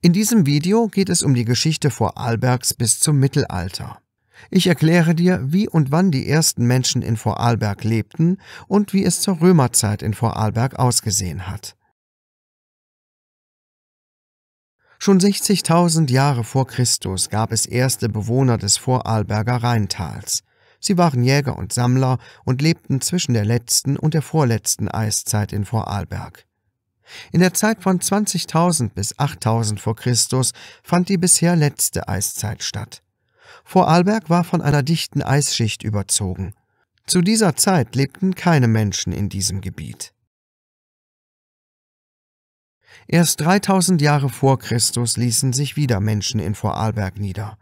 In diesem Video geht es um die Geschichte Vorarlbergs bis zum Mittelalter. Ich erkläre dir, wie und wann die ersten Menschen in Vorarlberg lebten und wie es zur Römerzeit in Vorarlberg ausgesehen hat. Schon 60.000 Jahre vor Christus gab es erste Bewohner des Vorarlberger Rheintals. Sie waren Jäger und Sammler und lebten zwischen der letzten und der vorletzten Eiszeit in Vorarlberg. In der Zeit von 20.000 bis 8.000 vor Christus fand die bisher letzte Eiszeit statt. Vorarlberg war von einer dichten Eisschicht überzogen. Zu dieser Zeit lebten keine Menschen in diesem Gebiet. Erst 3000 Jahre vor Christus ließen sich wieder Menschen in Vorarlberg nieder.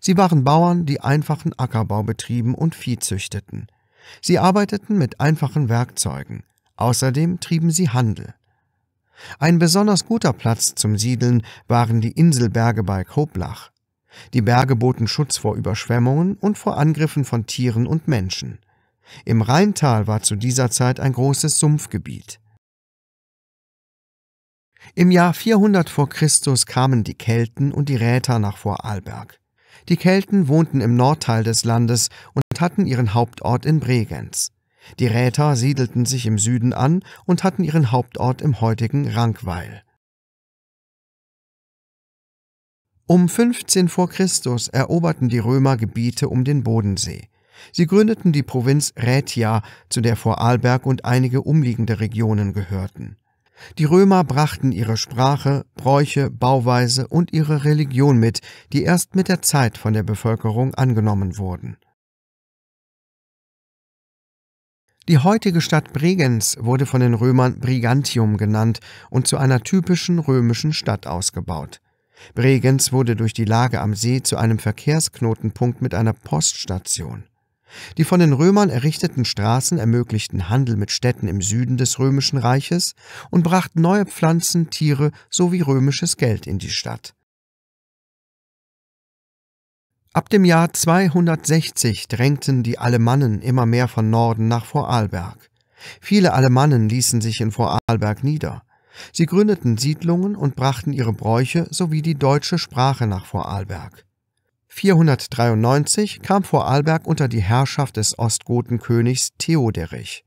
Sie waren Bauern, die einfachen Ackerbau betrieben und Vieh züchteten. Sie arbeiteten mit einfachen Werkzeugen. Außerdem trieben sie Handel. Ein besonders guter Platz zum Siedeln waren die Inselberge bei Koblach. Die Berge boten Schutz vor Überschwemmungen und vor Angriffen von Tieren und Menschen. Im Rheintal war zu dieser Zeit ein großes Sumpfgebiet. Im Jahr 400 vor Christus kamen die Kelten und die Räter nach Vorarlberg. Die Kelten wohnten im Nordteil des Landes und hatten ihren Hauptort in Bregenz. Die Räter siedelten sich im Süden an und hatten ihren Hauptort im heutigen Rankweil. Um 15 vor Christus eroberten die Römer Gebiete um den Bodensee. Sie gründeten die Provinz Rätia, zu der Vorarlberg und einige umliegende Regionen gehörten. Die Römer brachten ihre Sprache, Bräuche, Bauweise und ihre Religion mit, die erst mit der Zeit von der Bevölkerung angenommen wurden. Die heutige Stadt Bregenz wurde von den Römern Brigantium genannt und zu einer typischen römischen Stadt ausgebaut. Bregenz wurde durch die Lage am See zu einem Verkehrsknotenpunkt mit einer Poststation. Die von den Römern errichteten Straßen ermöglichten Handel mit Städten im Süden des Römischen Reiches und brachten neue Pflanzen, Tiere sowie römisches Geld in die Stadt. Ab dem Jahr 260 drängten die Alemannen immer mehr von Norden nach Vorarlberg. Viele Alemannen ließen sich in Vorarlberg nieder. Sie gründeten Siedlungen und brachten ihre Bräuche sowie die deutsche Sprache nach Vorarlberg. 493 kam Vorarlberg unter die Herrschaft des Ostgotenkönigs Theoderich.